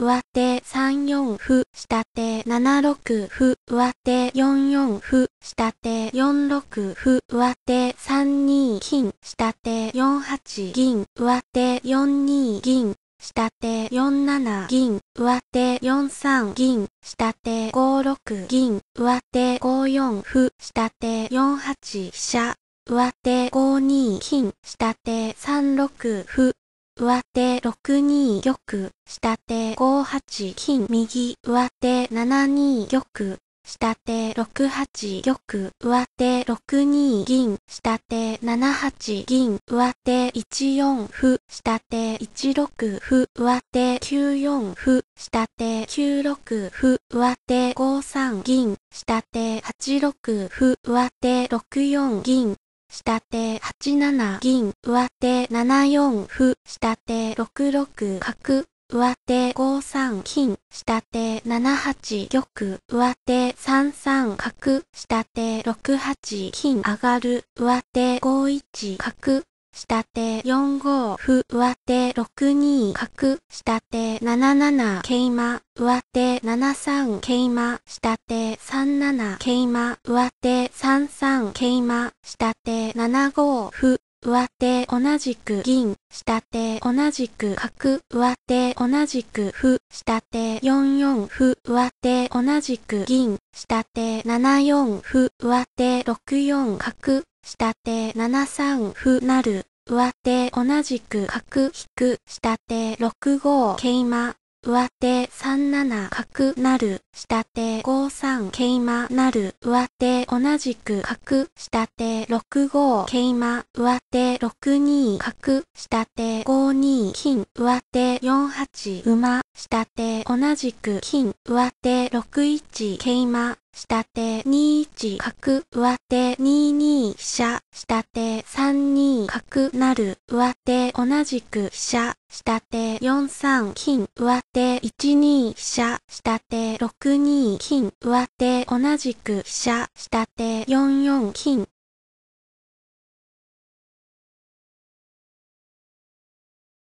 上手3四歩、下手7六歩、上手4四歩、下手4六歩、上手3二金、下手4八銀、上手4二銀、下手4七銀、上手4三銀、下手5六銀、上手5四歩、下手4八飛車。上手5二金、下手3六歩、上手6二玉、下手5八金、右上手7二玉、下手6八玉、上手6二銀、下手7八銀、上手1四歩、下手1六歩、上手9四歩、下手9六歩、上手5三銀、下手8六歩、上手6四銀、下手8 7銀、上手7 4歩、下手6 6角、上手5 3金、下手7 8玉、上手3 3角、下手6 8金上がる、上手5 1角、下手4五歩上手6二角下手7七桂馬上手7三桂馬下手3七桂馬上手3三桂馬下手7五歩上手同じく銀、下手同じく角、上手同じく歩、下手4四歩、上手同じく銀、下手7四歩、上手6四角、下手7三歩なる、上手同じく角、引く、下手6五桂馬、上手3七角なる、下手5三桂馬なる、上手同じく角、下手6五桂馬、上手6二角、下手5二金、上手4八馬、下手同じく金、上手6一桂馬、下手2 1角上手2二飛車下手3二角成上手同じく飛車下手4三金上手1二飛車下手6二金上手同じく飛車下手4四金